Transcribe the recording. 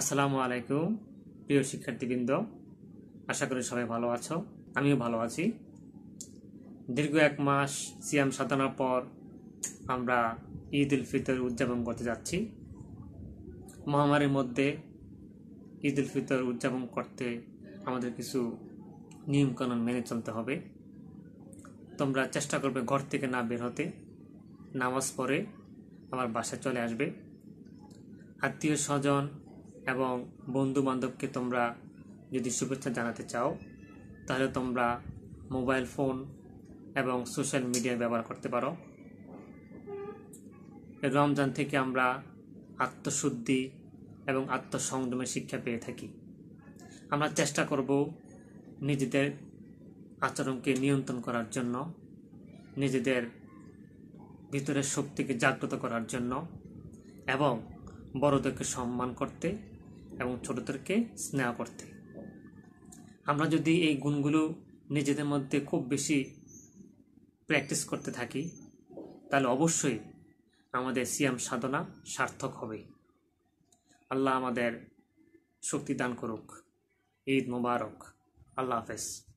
আসসালামু আলাইকুম প্রিয় শিক্ষার্থীবৃন্দ আশা করি সবাই ভালো আছো আমিও ভালো আছি দীর্ঘ এক মাস সিয়াম সাধনার পর আমরা ঈদ উল ফিতর উদযাপন করতে যাচ্ছি মহামারীর মধ্যে ঈদ উল ফিতর উদযাপন করতে আমাদের কিছু নিয়মকানুন মেনে চলতে হবে তোমরা চেষ্টা করবে ঘর থেকে না বের হতে নামাজ পড়ে আমার বাসায় চলে আসবে আত্মীয় স্বজন এবং বন্ধু বান্ধবকে তোমরা যদি শুভেচ্ছা জানাতে চাও তাহলে তোমরা মোবাইল ফোন এবং সোশ্যাল মিডিয়া ব্যবহার করতে পারো রমজান থেকে আমরা আত্মশুদ্ধি এবং আত্মসংযমের শিক্ষা পেয়ে থাকি আমরা চেষ্টা করব নিজেদের আচরণকে নিয়ন্ত্রণ করার জন্য নিজেদের ভিতরের শক্তিকে জাগ্রত করার জন্য এবং বড়দেরকে সম্মান করতে এবং ছোটদেরকে স্নেহ করতে আমরা যদি এই গুণগুলো নিজেদের মধ্যে খুব বেশি প্র্যাকটিস করতে থাকি তাহলে অবশ্যই আমাদের সিয়াম সাধনা সার্থক হবে আল্লাহ আমাদের শক্তি দান করুক ঈদ মোবারক আল্লাহ হাফেজ